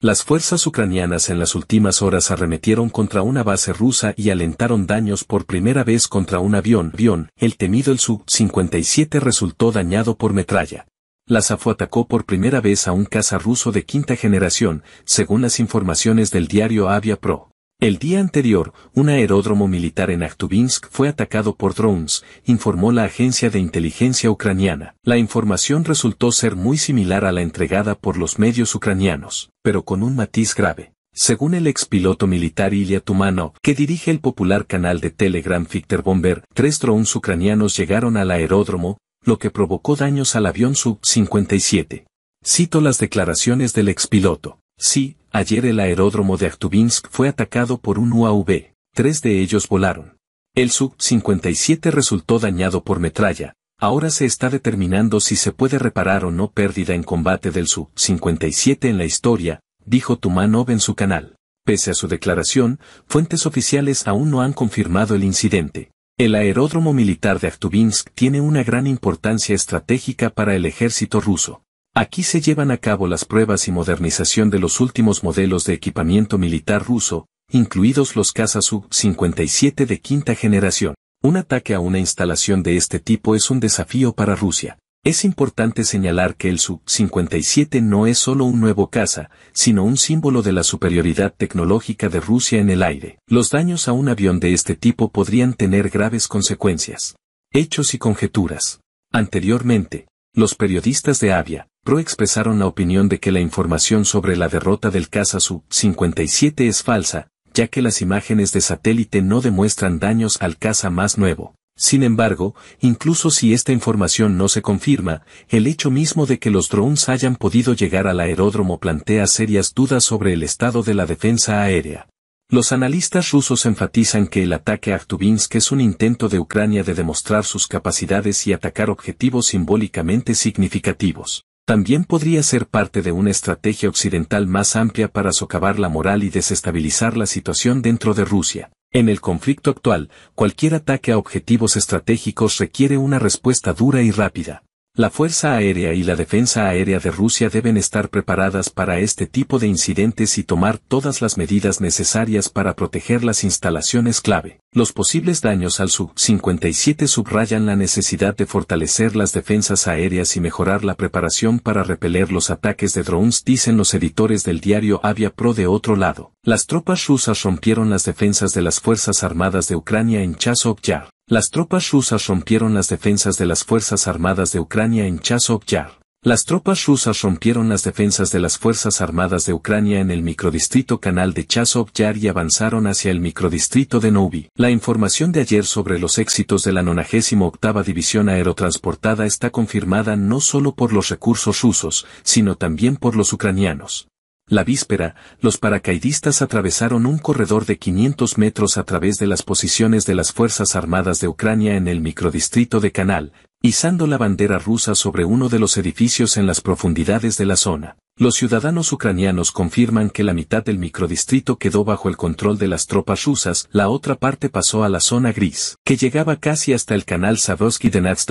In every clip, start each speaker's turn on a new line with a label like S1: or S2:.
S1: Las fuerzas ucranianas en las últimas horas arremetieron contra una base rusa y alentaron daños por primera vez contra un avión. El temido el Su-57 resultó dañado por metralla. La SAFO atacó por primera vez a un caza ruso de quinta generación, según las informaciones del diario Avia Pro. El día anterior, un aeródromo militar en Aktubinsk fue atacado por drones, informó la agencia de inteligencia ucraniana. La información resultó ser muy similar a la entregada por los medios ucranianos, pero con un matiz grave. Según el expiloto militar Ilya Tumano, que dirige el popular canal de Telegram Fichter Bomber, tres drones ucranianos llegaron al aeródromo, lo que provocó daños al avión Sub-57. Cito las declaraciones del expiloto. Sí, Ayer el aeródromo de Aktubinsk fue atacado por un UAV, tres de ellos volaron. El Su-57 resultó dañado por metralla, ahora se está determinando si se puede reparar o no pérdida en combate del Su-57 en la historia, dijo Tumanov en su canal. Pese a su declaración, fuentes oficiales aún no han confirmado el incidente. El aeródromo militar de Aktubinsk tiene una gran importancia estratégica para el ejército ruso. Aquí se llevan a cabo las pruebas y modernización de los últimos modelos de equipamiento militar ruso, incluidos los cazas su 57 de quinta generación. Un ataque a una instalación de este tipo es un desafío para Rusia. Es importante señalar que el Su-57 no es solo un nuevo caza, sino un símbolo de la superioridad tecnológica de Rusia en el aire. Los daños a un avión de este tipo podrían tener graves consecuencias. Hechos y conjeturas. Anteriormente, los periodistas de Avia, PRO expresaron la opinión de que la información sobre la derrota del caza Su-57 es falsa, ya que las imágenes de satélite no demuestran daños al caza más nuevo. Sin embargo, incluso si esta información no se confirma, el hecho mismo de que los drones hayan podido llegar al aeródromo plantea serias dudas sobre el estado de la defensa aérea. Los analistas rusos enfatizan que el ataque a Akhtubinsk es un intento de Ucrania de demostrar sus capacidades y atacar objetivos simbólicamente significativos también podría ser parte de una estrategia occidental más amplia para socavar la moral y desestabilizar la situación dentro de Rusia. En el conflicto actual, cualquier ataque a objetivos estratégicos requiere una respuesta dura y rápida. La Fuerza Aérea y la Defensa Aérea de Rusia deben estar preparadas para este tipo de incidentes y tomar todas las medidas necesarias para proteger las instalaciones clave. Los posibles daños al Sub-57 subrayan la necesidad de fortalecer las defensas aéreas y mejorar la preparación para repeler los ataques de drones, dicen los editores del diario Avia Pro de otro lado. Las tropas rusas rompieron las defensas de las Fuerzas Armadas de Ucrania en Chasov Yar. Las tropas rusas rompieron las defensas de las Fuerzas Armadas de Ucrania en Chasov Yar. Las tropas rusas rompieron las defensas de las Fuerzas Armadas de Ucrania en el microdistrito canal de Chasov Yar y avanzaron hacia el microdistrito de Novi. La información de ayer sobre los éxitos de la 98 División Aerotransportada está confirmada no solo por los recursos rusos, sino también por los ucranianos. La víspera, los paracaidistas atravesaron un corredor de 500 metros a través de las posiciones de las Fuerzas Armadas de Ucrania en el microdistrito de Canal, izando la bandera rusa sobre uno de los edificios en las profundidades de la zona. Los ciudadanos ucranianos confirman que la mitad del microdistrito quedó bajo el control de las tropas rusas, la otra parte pasó a la zona gris, que llegaba casi hasta el canal Savosky de Nats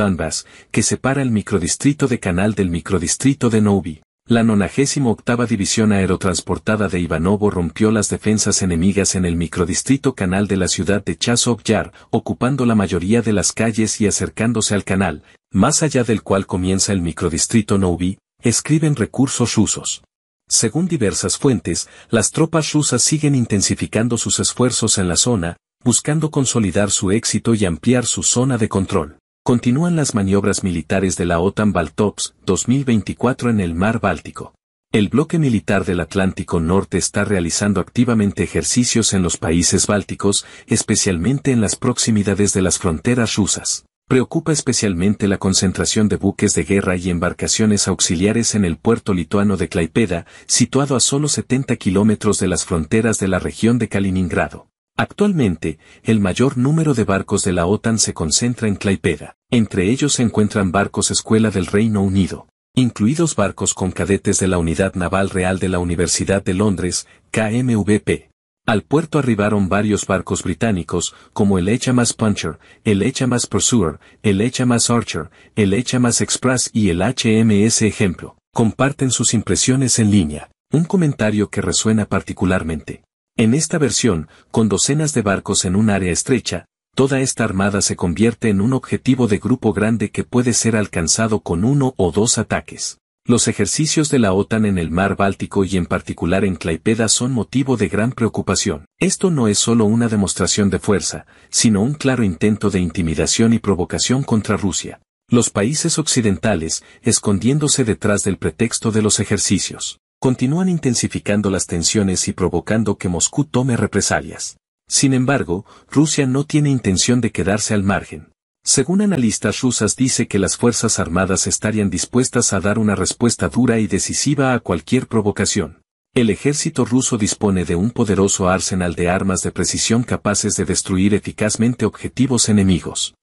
S1: que separa el microdistrito de Canal del microdistrito de Novi. La 98 División Aerotransportada de Ivanovo rompió las defensas enemigas en el microdistrito canal de la ciudad de Chasov Yar, ocupando la mayoría de las calles y acercándose al canal, más allá del cual comienza el microdistrito Novi, escriben recursos rusos. Según diversas fuentes, las tropas rusas siguen intensificando sus esfuerzos en la zona, buscando consolidar su éxito y ampliar su zona de control. Continúan las maniobras militares de la OTAN Baltops 2024 en el mar Báltico. El bloque militar del Atlántico Norte está realizando activamente ejercicios en los países bálticos, especialmente en las proximidades de las fronteras rusas. Preocupa especialmente la concentración de buques de guerra y embarcaciones auxiliares en el puerto lituano de Klaipeda, situado a solo 70 kilómetros de las fronteras de la región de Kaliningrado. Actualmente, el mayor número de barcos de la OTAN se concentra en Claipeda. Entre ellos se encuentran barcos escuela del Reino Unido, incluidos barcos con cadetes de la Unidad Naval Real de la Universidad de Londres, KMVP. Al puerto arribaron varios barcos británicos, como el HMAS Puncher, el HMAS Pursuer, el HMAS Archer, el HMAS Express y el HMS Ejemplo. Comparten sus impresiones en línea. Un comentario que resuena particularmente. En esta versión, con docenas de barcos en un área estrecha, toda esta armada se convierte en un objetivo de grupo grande que puede ser alcanzado con uno o dos ataques. Los ejercicios de la OTAN en el mar Báltico y en particular en Klaipeda son motivo de gran preocupación. Esto no es solo una demostración de fuerza, sino un claro intento de intimidación y provocación contra Rusia. Los países occidentales, escondiéndose detrás del pretexto de los ejercicios continúan intensificando las tensiones y provocando que Moscú tome represalias. Sin embargo, Rusia no tiene intención de quedarse al margen. Según analistas rusas dice que las Fuerzas Armadas estarían dispuestas a dar una respuesta dura y decisiva a cualquier provocación. El ejército ruso dispone de un poderoso arsenal de armas de precisión capaces de destruir eficazmente objetivos enemigos.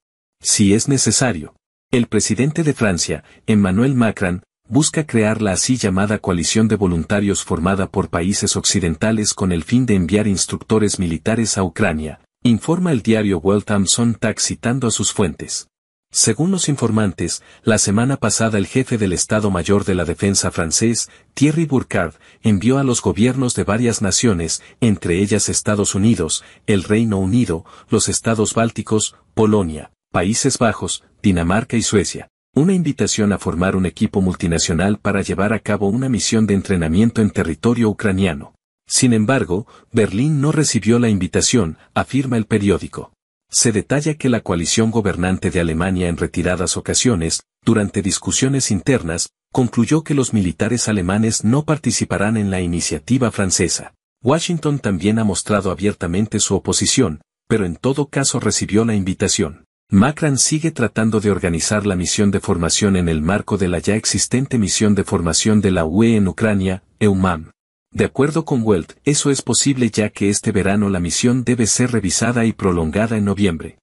S1: Si es necesario. El presidente de Francia, Emmanuel Macron, busca crear la así llamada coalición de voluntarios formada por países occidentales con el fin de enviar instructores militares a Ucrania, informa el diario Waltham Tax citando a sus fuentes. Según los informantes, la semana pasada el jefe del Estado Mayor de la Defensa francés, Thierry Burkhardt, envió a los gobiernos de varias naciones, entre ellas Estados Unidos, el Reino Unido, los estados bálticos, Polonia, Países Bajos, Dinamarca y Suecia, una invitación a formar un equipo multinacional para llevar a cabo una misión de entrenamiento en territorio ucraniano. Sin embargo, Berlín no recibió la invitación, afirma el periódico. Se detalla que la coalición gobernante de Alemania en retiradas ocasiones, durante discusiones internas, concluyó que los militares alemanes no participarán en la iniciativa francesa. Washington también ha mostrado abiertamente su oposición, pero en todo caso recibió la invitación. Macron sigue tratando de organizar la misión de formación en el marco de la ya existente misión de formación de la UE en Ucrania, EUMAM. De acuerdo con Welt, eso es posible ya que este verano la misión debe ser revisada y prolongada en noviembre.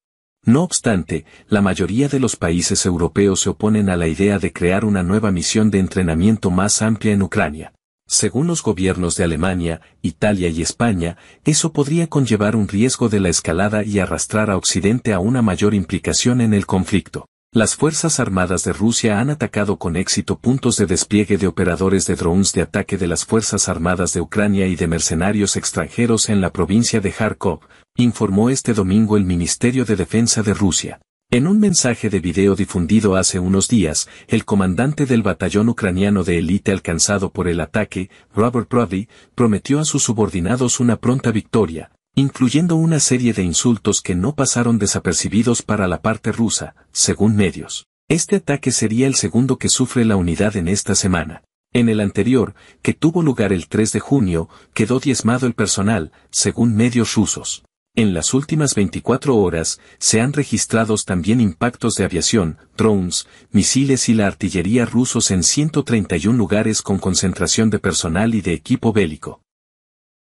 S1: No obstante, la mayoría de los países europeos se oponen a la idea de crear una nueva misión de entrenamiento más amplia en Ucrania. Según los gobiernos de Alemania, Italia y España, eso podría conllevar un riesgo de la escalada y arrastrar a Occidente a una mayor implicación en el conflicto. Las Fuerzas Armadas de Rusia han atacado con éxito puntos de despliegue de operadores de drones de ataque de las Fuerzas Armadas de Ucrania y de mercenarios extranjeros en la provincia de Kharkov, informó este domingo el Ministerio de Defensa de Rusia. En un mensaje de video difundido hace unos días, el comandante del batallón ucraniano de élite alcanzado por el ataque, Robert Brody, prometió a sus subordinados una pronta victoria, incluyendo una serie de insultos que no pasaron desapercibidos para la parte rusa, según medios. Este ataque sería el segundo que sufre la unidad en esta semana. En el anterior, que tuvo lugar el 3 de junio, quedó diezmado el personal, según medios rusos. En las últimas 24 horas, se han registrado también impactos de aviación, drones, misiles y la artillería rusos en 131 lugares con concentración de personal y de equipo bélico.